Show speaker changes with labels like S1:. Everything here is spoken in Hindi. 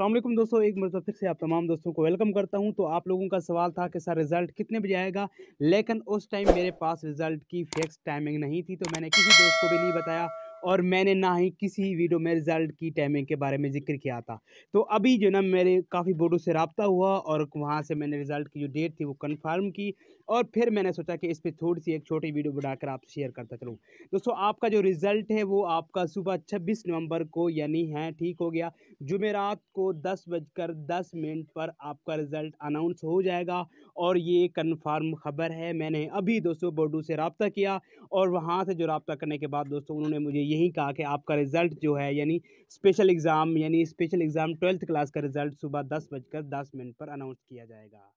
S1: असल दोस्तों एक मरतब फिर से आप तमाम दोस्तों को वेलकम करता हूं तो आप लोगों का सवाल था कि सर रिज़ल्ट कितने बजे आएगा लेकिन उस टाइम मेरे पास रिज़ल्ट की फिक्स टाइमिंग नहीं थी तो मैंने किसी दोस्त को भी नहीं बताया और मैंने ना ही किसी वीडियो में रिज़ल्ट की टाइमिंग के बारे में जिक्र किया था तो अभी जो ना मेरे काफ़ी बोर्डों से रबता हुआ और वहाँ से मैंने रिज़ल्ट की जो डेट थी वो कन्फर्म की और फिर मैंने सोचा कि इस पर थोड़ी सी एक छोटी वीडियो बनाकर आप शेयर करता चलूँ दोस्तों आपका जो रिज़ल्ट है वो आपका सुबह छब्बीस नवंबर को यानी है ठीक हो गया जुमेरात को दस बजकर दस मिनट पर आपका रिज़ल्ट अनाउंस हो जाएगा और ये कन्फर्म खबर है मैंने अभी दोस्तों बोर्डों से रबता किया और वहाँ से जो रबता करने के बाद दोस्तों उन्होंने मुझे यही कहा कि आपका रिज़ल्ट जो है यानी स्पेशल एग्ज़ाम यानी स्पेशल एग्ज़ाम ट्वेल्थ क्लास का रिज़ल्ट सुबह दस बजकर दस मिनट पर अनाउंस किया
S2: जाएगा